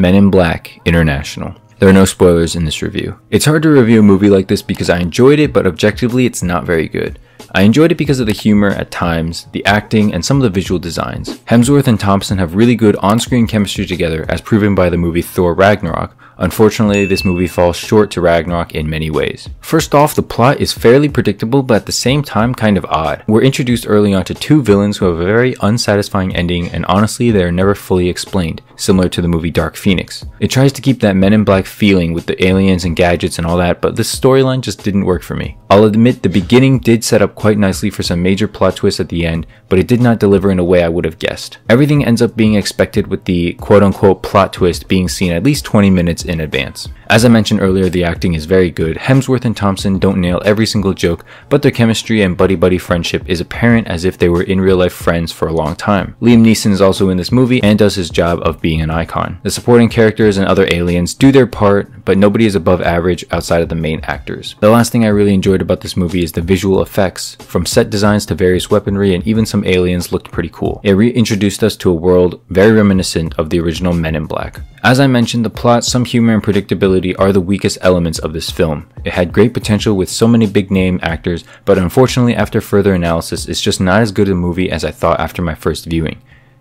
Men in Black International. There are no spoilers in this review. It's hard to review a movie like this because I enjoyed it, but objectively it's not very good. I enjoyed it because of the humor at times, the acting, and some of the visual designs. Hemsworth and Thompson have really good on-screen chemistry together as proven by the movie Thor Ragnarok, Unfortunately, this movie falls short to Ragnarok in many ways. First off, the plot is fairly predictable but at the same time kind of odd. We're introduced early on to two villains who have a very unsatisfying ending and honestly they are never fully explained, similar to the movie Dark Phoenix. It tries to keep that Men in Black feeling with the aliens and gadgets and all that, but this storyline just didn't work for me. I'll admit the beginning did set up quite nicely for some major plot twists at the end, but it did not deliver in a way I would have guessed. Everything ends up being expected with the quote unquote plot twist being seen at least 20 minutes in advance. As I mentioned earlier, the acting is very good. Hemsworth and Thompson don't nail every single joke, but their chemistry and buddy-buddy friendship is apparent as if they were in real life friends for a long time. Liam Neeson is also in this movie and does his job of being an icon. The supporting characters and other aliens do their part, but nobody is above average outside of the main actors. The last thing I really enjoyed about this movie is the visual effects. From set designs to various weaponry and even some aliens looked pretty cool. It reintroduced us to a world very reminiscent of the original Men in Black. As I mentioned, the plot, some humor humor and predictability are the weakest elements of this film. It had great potential with so many big name actors, but unfortunately after further analysis, it's just not as good a movie as I thought after my first viewing.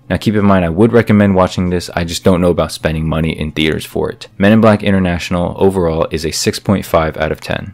Now keep in mind, I would recommend watching this, I just don't know about spending money in theaters for it. Men in Black International overall is a 6.5 out of 10.